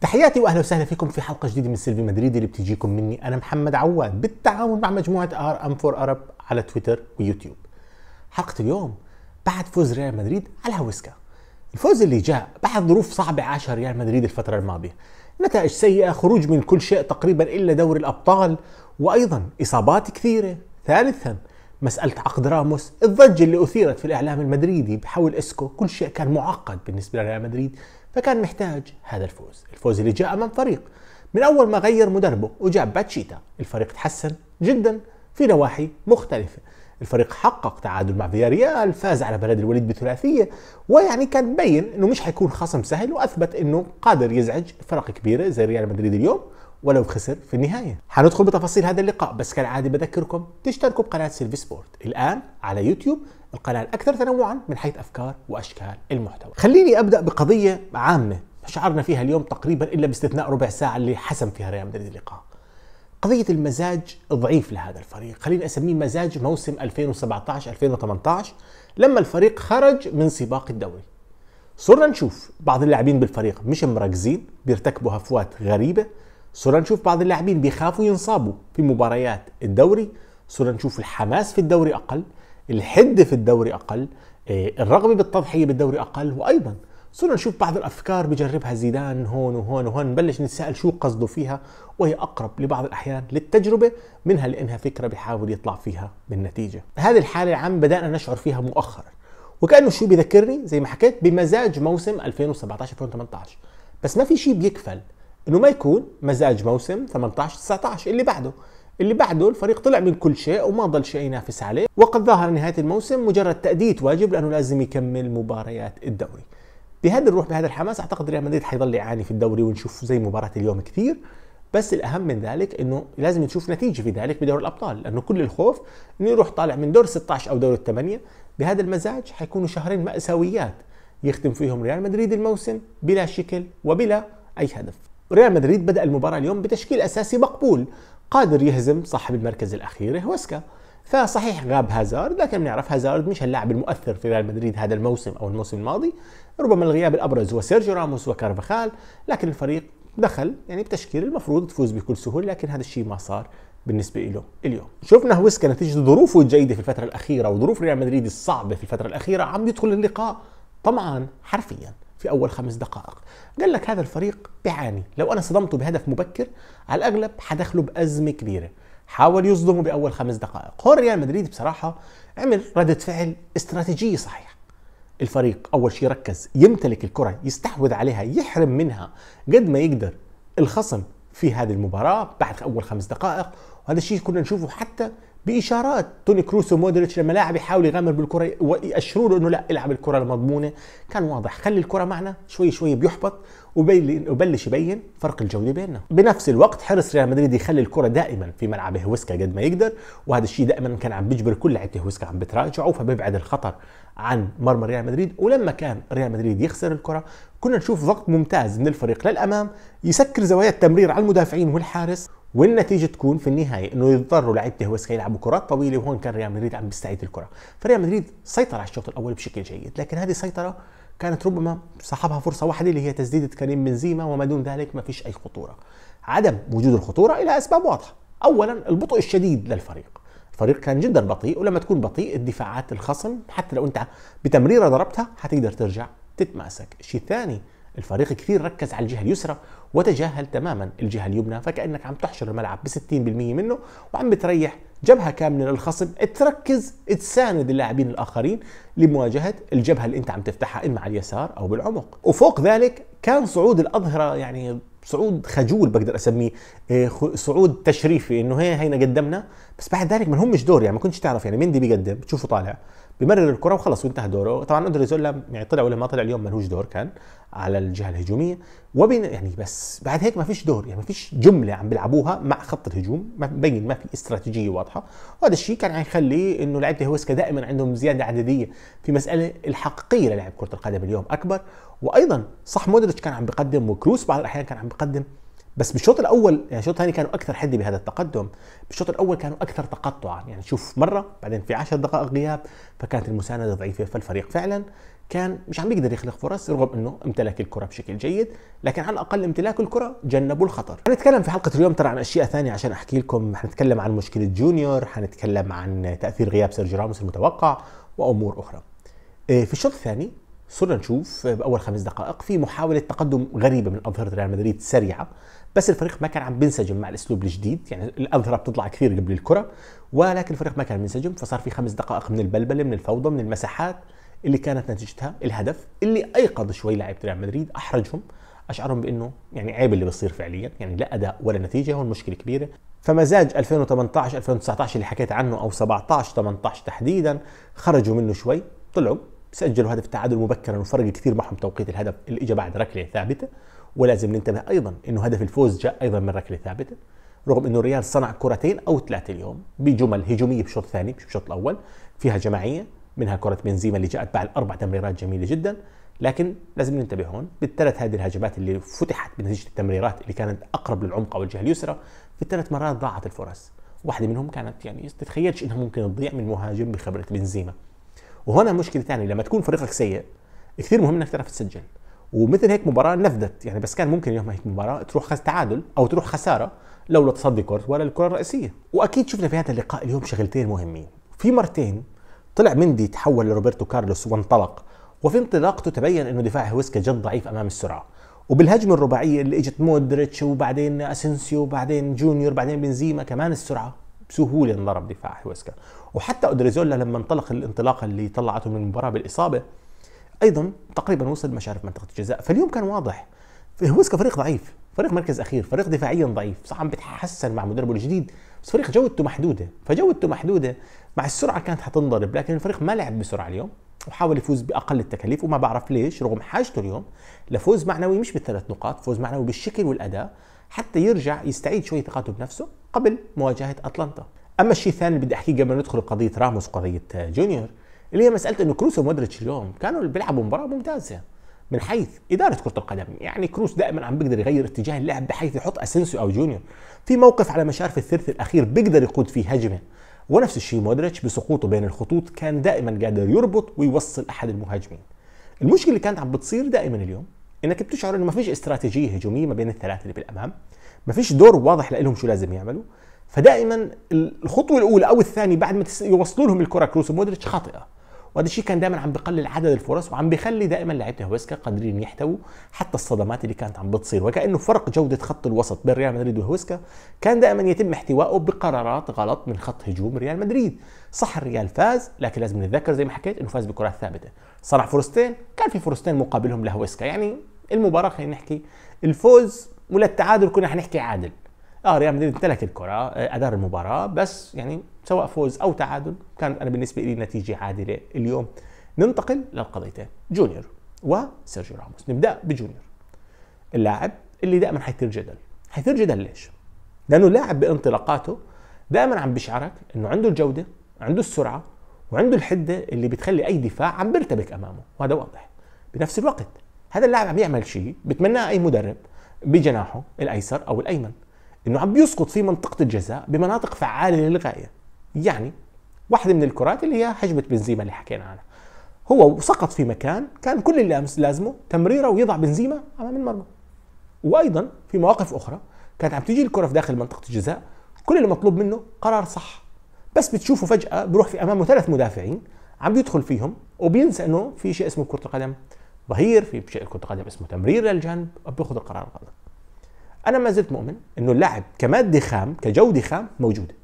تحياتي واهلا وسهلا فيكم في حلقه جديده من سيلفي مدريد اللي بتجيكم مني انا محمد عواد بالتعاون مع مجموعه ار ام فور ارب على تويتر ويوتيوب. حلقه اليوم بعد فوز ريال مدريد على هويسكا. الفوز اللي جاء بعد ظروف صعبه عاشها ريال مدريد الفتره الماضيه. نتائج سيئه، خروج من كل شيء تقريبا الا دوري الابطال وايضا اصابات كثيره. ثالثا مسألة عقد راموس الضجة اللي أثيرت في الإعلام المدريدي بحول إسكو كل شيء كان معقد بالنسبة لريال مدريد فكان محتاج هذا الفوز الفوز اللي جاء من فريق من أول ما غير مدربه وجاب باتشيتا الفريق تحسن جدا في نواحي مختلفة الفريق حقق تعادل مع فياريال فاز على بلد الوليد بثلاثية ويعني كان مبين انه مش حيكون خصم سهل واثبت انه قادر يزعج فرق كبيرة زي ريال مدريد اليوم ولو خسر في النهاية حندخل بتفاصيل هذا اللقاء بس كالعادة بذكركم تشتركوا بقناة سيلفي سبورت الآن على يوتيوب القناة الأكثر تنوعا من حيث أفكار وأشكال المحتوى خليني أبدأ بقضية عامة شعرنا فيها اليوم تقريبا إلا باستثناء ربع ساعة اللي حسم فيها ريال مدريد اللقاء قضية المزاج ضعيف لهذا الفريق خليني أسميه مزاج موسم 2017-2018 لما الفريق خرج من سباق الدوري صرنا نشوف بعض اللاعبين بالفريق مش مركزين بيرتكبوا هفوات غريبة صرنا نشوف بعض اللاعبين بيخافوا ينصابوا في مباريات الدوري صرنا نشوف الحماس في الدوري أقل الحدة في الدوري أقل آه، الرغبة بالتضحية بالدوري أقل وأيضا صرنا نشوف بعض الأفكار بجربها زيدان هون وهون وهون نبلش نتساءل شو قصده فيها وهي أقرب لبعض الأحيان للتجربة منها لأنها فكرة بيحاول يطلع فيها بالنتيجة هذه الحالة العام بدأنا نشعر فيها مؤخرا وكأنه شو بذكرني زي ما حكيت بمزاج موسم 2017-2018 بس ما في شيء بيكفل انه ما يكون مزاج موسم 18 19 اللي بعده اللي بعده الفريق طلع من كل شيء وما ضل شيء ينافس عليه وقد ظهر نهايه الموسم مجرد تاديه واجب لانه لازم يكمل مباريات الدوري بهذا الروح بهذا الحماس اعتقد ريال مدريد حيضل يعاني في الدوري ونشوف زي مباراه اليوم كثير بس الاهم من ذلك انه لازم نشوف نتيجه في ذلك بدور الابطال لانه كل الخوف انه يروح طالع من دور 16 او دور الثمانيه بهذا المزاج حيكونوا شهرين ماساويات يختم فيهم ريال مدريد الموسم بلا شكل وبلا اي هدف ريال مدريد بدأ المباراة اليوم بتشكيل أساسي مقبول قادر يهزم صاحب المركز الأخير هوسكا فصحيح غاب هازارد لكن بنعرف هازارد مش اللاعب المؤثر في ريال مدريد هذا الموسم أو الموسم الماضي ربما الغياب الأبرز هو سيرجيو راموس وكارفاخال لكن الفريق دخل يعني بتشكيل المفروض تفوز بكل سهولة لكن هذا الشيء ما صار بالنسبة له اليوم شفنا هوسكا نتيجة ظروفه الجيدة في الفترة الأخيرة وظروف ريال مدريد الصعبة في الفترة الأخيرة عم يدخل اللقاء طمعان حرفيا في اول خمس دقائق قال لك هذا الفريق بيعاني لو انا صدمته بهدف مبكر على الاغلب حدخله بازمه كبيره حاول يصدمه باول خمس دقائق هو ريال مدريد بصراحه عمل رده فعل استراتيجيه صحيحه الفريق اول شيء ركز يمتلك الكره يستحوذ عليها يحرم منها قد ما يقدر الخصم في هذه المباراه بعد اول خمس دقائق وهذا الشيء كنا نشوفه حتى باشارات توني كروس ومودريتش لما لاعب يحاول يغامر بالكره ويأشروا له انه لا العب الكره المضمونه كان واضح خلي الكره معنا شوي شوي بيحبط وبلش يبين فرق الجوده بيننا بنفس الوقت حرص ريال مدريد يخلي الكره دائما في ملعب هويسكا قد ما يقدر وهذا الشيء دائما كان عم بيجبر كل لعيبه هويسكا عم بتراجعوا فبيبعد الخطر عن مرمى ريال مدريد ولما كان ريال مدريد يخسر الكره كنا نشوف ضغط ممتاز من الفريق للامام يسكر زوايا التمرير على المدافعين والحارس والنتيجه تكون في النهايه انه يضطروا لعيبه هوسكا يلعبوا كرات طويله وهون كان ريال مدريد عم بيستعيد الكره، فريال مدريد سيطر على الشوط الاول بشكل جيد، لكن هذه السيطره كانت ربما صاحبها فرصه واحده اللي هي تسديده كريم بنزيما وما دون ذلك ما فيش اي خطوره. عدم وجود الخطوره الى اسباب واضحه، اولا البطء الشديد للفريق. الفريق كان جدا بطيء ولما تكون بطيء الدفاعات الخصم حتى لو انت بتمريره ضربتها حتقدر ترجع تتماسك، الشيء الثاني الفريق كثير ركز على الجهه اليسرى وتجاهل تماما الجهه اليمنى فكانك عم تحشر الملعب ب 60% منه وعم بتريح جبهه كامله للخصم تركز تساند اللاعبين الاخرين لمواجهه الجبهه اللي انت عم تفتحها اما على اليسار او بالعمق وفوق ذلك كان صعود الاظهره يعني صعود خجول بقدر اسميه آه، صعود تشريفي انه هي هينا قدمنا بس بعد ذلك ما لهمش دور يعني ما كنتش تعرف يعني مندي بيقدم بتشوفه طالع بمرر الكره وخلص وانتهى دوره طبعا اندريزولا يعني طلع ولا ما طلع اليوم ملهوش دور كان على الجهه الهجوميه وبين يعني بس بعد هيك ما فيش دور يعني ما فيش جمله عم بيلعبوها مع خط الهجوم ما مبين ما في استراتيجيه واضحه وهذا الشيء كان حيخلي انه لعيبه هوسكا دائما عندهم زياده عدديه في مساله الحقيقيه للعب كره القدم اليوم اكبر وايضا صح مودريتش كان عم بيقدم وكروس بعض الاحيان كان عم بيقدم بس بالشوط الاول يعني الشوط الثاني كانوا اكثر حده بهذا التقدم بالشوط الاول كانوا اكثر تقطعا يعني شوف مره بعدين في 10 دقائق غياب فكانت المسانده ضعيفه فالفريق فعلا كان مش عم بيقدر يخلق فرص رغم انه امتلك الكره بشكل جيد لكن على الاقل امتلاك الكره جنبوا الخطر حنتكلم في حلقه اليوم ترى عن اشياء ثانيه عشان احكي لكم حنتكلم عن مشكله جونيور حنتكلم عن تاثير غياب سيرجي راموس المتوقع وامور اخرى إيه، في الشوط الثاني صرنا نشوف باول خمس دقائق في محاوله تقدم غريبه من اظهره ريال مدريد سريعه بس الفريق ما كان عم بينسجم مع الاسلوب الجديد يعني الاظهره بتطلع كثير قبل الكره ولكن الفريق ما كان منسجم فصار في خمس دقائق من البلبله من الفوضى من المساحات اللي كانت نتيجتها الهدف اللي ايقظ شوي لاعيبه ريال مدريد احرجهم اشعرهم بانه يعني عيب اللي بيصير فعليا يعني لا اداء ولا نتيجه هون مشكله كبيره فمزاج 2018 2019 اللي حكيت عنه او 17 18 تحديدا خرجوا منه شوي طلعوا سجلوا هدف التعادل مبكرا وفرق كثير معهم توقيت الهدف اللي اجى بعد ركله ثابته ولازم ننتبه ايضا انه هدف الفوز جاء ايضا من ركله ثابته رغم انه الريال صنع كرتين او ثلاثه اليوم بجمل هجوميه بالشوط الثاني مش بالشوط الاول فيها جماعيه منها كره بنزيما اللي جاءت بعد اربع تمريرات جميله جدا لكن لازم ننتبه هون بالثلاث هذه الهجمات اللي فتحت بنتيجه التمريرات اللي كانت اقرب للعمق او الجهه اليسرى في الثلاث مرات ضاعت الفرص واحده منهم كانت يعني تتخيلش انها ممكن تضيع من مهاجم بخبره بنزيما وهنا مشكله ثانيه لما تكون فريقك سيء كثير مهم انك تعرف تسجل ومثل هيك مباراه نفذت يعني بس كان ممكن يوم هيك مباراه تروح خس تعادل او تروح خساره لولا تصدي كورت ولا الكره الرئيسيه واكيد شفنا في هذا اللقاء اليوم شغلتين مهمين في مرتين طلع مندي تحول لروبرتو كارلوس وانطلق وفي انطلاقته تبين انه دفاع هويسكا جد ضعيف امام السرعه وبالهجمه الرباعيه اللي اجت مودريتش وبعدين اسنسيو وبعدين جونيور بعدين بنزيما كمان السرعه بسهوله انضرب دفاع هويسكا وحتى اودريزولا لما انطلق الانطلاقه اللي طلعته من المباراه بالاصابه ايضا تقريبا وصل مشارف منطقه الجزاء فاليوم كان واضح هويسكا فريق ضعيف فريق مركز اخير فريق دفاعيا ضعيف صح عم بيتحسن مع مدربه الجديد بس فريق جودته محدوده فجودته محدوده مع السرعه كانت حتنضرب لكن الفريق ما لعب بسرعه اليوم وحاول يفوز باقل التكاليف وما بعرف ليش رغم حاجته اليوم لفوز معنوي مش بالثلاث نقاط فوز معنوي بالشكل والاداء حتى يرجع يستعيد شويه ثقته بنفسه قبل مواجهه اتلانتا اما الشيء الثاني اللي بدي احكيه قبل ما ندخل قضيه راموس وقضيه آه، جونيور اللي هي مساله انه كروس ومودريتش اليوم كانوا بيلعبوا مباراه ممتازه من حيث اداره كره القدم يعني كروس دائما عم بيقدر يغير اتجاه اللعب بحيث يحط اسينسيو او جونيور في موقف على مشارف الثلث الاخير بيقدر يقود فيه هجمه ونفس الشيء مودريتش بسقوطه بين الخطوط كان دائما قادر يربط ويوصل احد المهاجمين المشكله اللي كانت عم بتصير دائما اليوم انك بتشعر انه ما فيش استراتيجيه هجوميه ما بين الثلاثه اللي بالامام ما فيش دور واضح لهم شو لازم يعملوا فدائما الخطوه الاولى او الثانيه بعد ما يوصلوا لهم الكره كروس ومودريتش خاطئه وهذا الشيء كان دائما عم بقلل عدد الفرص وعم بخلي دائما لعيبه هويسكا قادرين يحتووا حتى الصدمات اللي كانت عم بتصير وكانه فرق جوده خط الوسط بين ريال مدريد وهويسكا كان دائما يتم احتوائه بقرارات غلط من خط هجوم ريال مدريد صح الريال فاز لكن لازم نتذكر زي ما حكيت انه فاز بكرات ثابته صنع فرصتين كان في فرصتين مقابلهم لهويسكا يعني المباراه خلينا نحكي الفوز ولا التعادل كنا حنحكي عادل اه ريال مدريد امتلك الكره آه، ادار المباراه بس يعني سواء فوز او تعادل كانت انا بالنسبه لي نتيجه عادله اليوم ننتقل للقضيتين جونيور وسيرجيو راموس نبدا بجونيور اللاعب اللي دائما حيثير جدل حيثير جدل ليش لانه اللاعب بانطلاقاته دائما عم بشعرك انه عنده الجوده عنده السرعه وعنده الحده اللي بتخلي اي دفاع عم بيرتبك امامه وهذا واضح بنفس الوقت هذا اللاعب عم يعمل شيء بتمناه اي مدرب بجناحه الايسر او الايمن انه عم بيسقط في منطقه الجزاء بمناطق فعاله للغايه يعني واحده من الكرات اللي هي حجبه بنزيما اللي حكينا عنها هو سقط في مكان كان كل اللي لازمه تمريره ويضع بنزيما امام المرمى وايضا في مواقف اخرى كانت عم تيجي الكره في داخل منطقه الجزاء كل اللي مطلوب منه قرار صح بس بتشوفه فجاه بروح في امامه ثلاث مدافعين عم بيدخل فيهم وبينسى انه في شيء اسمه كره قدم ظهير في شيء كره قدم اسمه تمرير للجنب بياخذ القرار غلط انا ما زلت مؤمن انه اللاعب كماده خام كجوده خام موجوده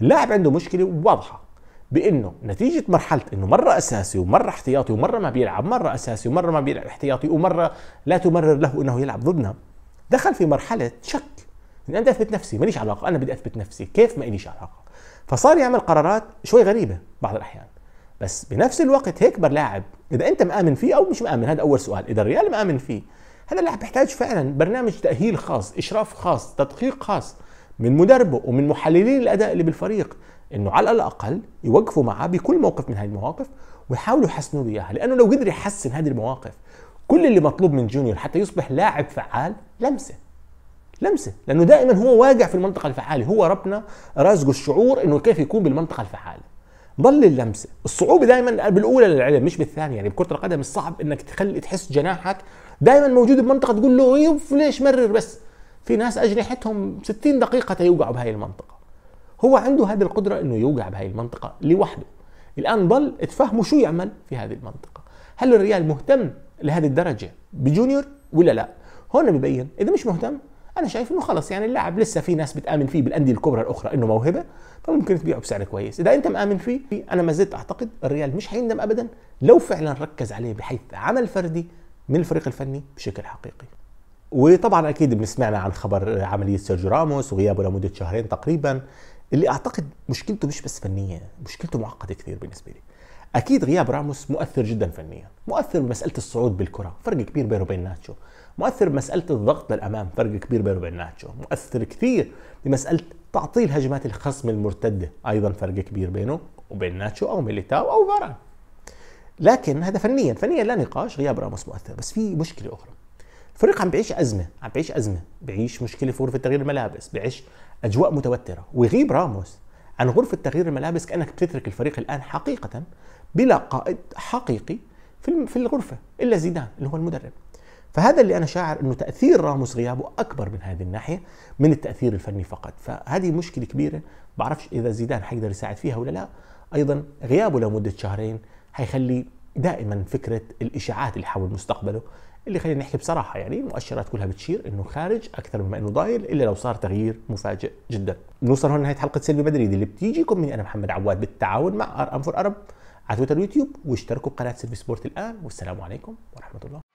اللاعب عنده مشكله واضحه بانه نتيجه مرحله انه مره اساسي ومره احتياطي ومره ما بيلعب مره اساسي ومره ما بيلعب احتياطي ومره لا تمرر له انه يلعب ضدنا دخل في مرحله شك اني يعني انا بدي اثبت نفسي ماليش علاقه انا بدي اثبت نفسي كيف ما إليش علاقه فصار يعمل قرارات شوي غريبه بعض الاحيان بس بنفس الوقت هيك لاعب اذا انت مآمن فيه او مش مآمن هذا اول سؤال اذا الريال مآمن فيه هذا اللي بيحتاج فعلا برنامج تاهيل خاص اشراف خاص تدقيق خاص من مدربه ومن محللين الاداء اللي بالفريق انه على الاقل يوقفوا معاه بكل موقف من هذه المواقف ويحاولوا يحسنوا له اياها لانه لو قدر يحسن هذه المواقف كل اللي مطلوب من جونيور حتى يصبح لاعب فعال لمسه لمسه لانه دائما هو واقع في المنطقه الفعاله هو ربنا رازقه الشعور انه كيف يكون بالمنطقه الفعاله ضل اللمسه الصعوبه دائما بالاولى للعلم مش بالثانيه يعني بكره القدم الصعب انك تخلي تحس جناحك دايما موجود بمنطقه تقول له يوف ليش مرر بس في ناس اجنحتهم 60 دقيقه يوقعوا بهاي المنطقه هو عنده هذه القدره انه يوقع بهاي المنطقه لوحده الان ضل تفهموا شو يعمل في هذه المنطقه هل الريال مهتم لهذه الدرجه بجونيور ولا لا هون ببين اذا مش مهتم انا شايف انه خلص يعني اللاعب لسه في ناس بتامن فيه بالانديه الكبرى الاخرى انه موهبه فممكن تبيعه بسعر كويس اذا انت مامن فيه انا ما زلت اعتقد الريال مش حيندم ابدا لو فعلا ركز عليه بحيث عمل فردي من الفريق الفني بشكل حقيقي وطبعا اكيد بنسمعنا عن خبر عمليه سيرجيو راموس وغيابه لمده شهرين تقريبا اللي اعتقد مشكلته مش بس فنيه مشكلته معقده كثير بالنسبه لي اكيد غياب راموس مؤثر جدا فنيا مؤثر بمساله الصعود بالكره فرق كبير بينه وبين ناتشو مؤثر بمساله الضغط للامام فرق كبير بينه وبين ناتشو مؤثر كثير بمساله تعطيل هجمات الخصم المرتده ايضا فرق كبير بينه وبين ناتشو او ميليتاو او فاران لكن هذا فنيا فنيا لا نقاش غياب راموس مؤثر بس في مشكله اخرى الفريق عم بيعيش ازمه عم بيعيش ازمه بيعيش مشكله في غرفه تغيير الملابس بيعيش اجواء متوتره ويغيب راموس عن غرفه تغيير الملابس كانك بتترك الفريق الان حقيقه بلا قائد حقيقي في في الغرفه الا زيدان اللي هو المدرب فهذا اللي انا شاعر انه تاثير راموس غيابه اكبر من هذه الناحيه من التاثير الفني فقط فهذه مشكله كبيره بعرفش اذا زيدان حيقدر يساعد فيها ولا لا ايضا غيابه لمده شهرين هيخلي دائما فكره الاشاعات اللي حول مستقبله اللي خلينا نحكي بصراحه يعني المؤشرات كلها بتشير انه خارج اكثر مما انه ضايل الا لو صار تغيير مفاجئ جدا. نوصل هون لنهايه حلقه سلبي بدري اللي بتيجيكم من انا محمد عواد بالتعاون مع ار ام فور ارب على تويتر ويوتيوب واشتركوا بقناه سلبي سبورت الان والسلام عليكم ورحمه الله.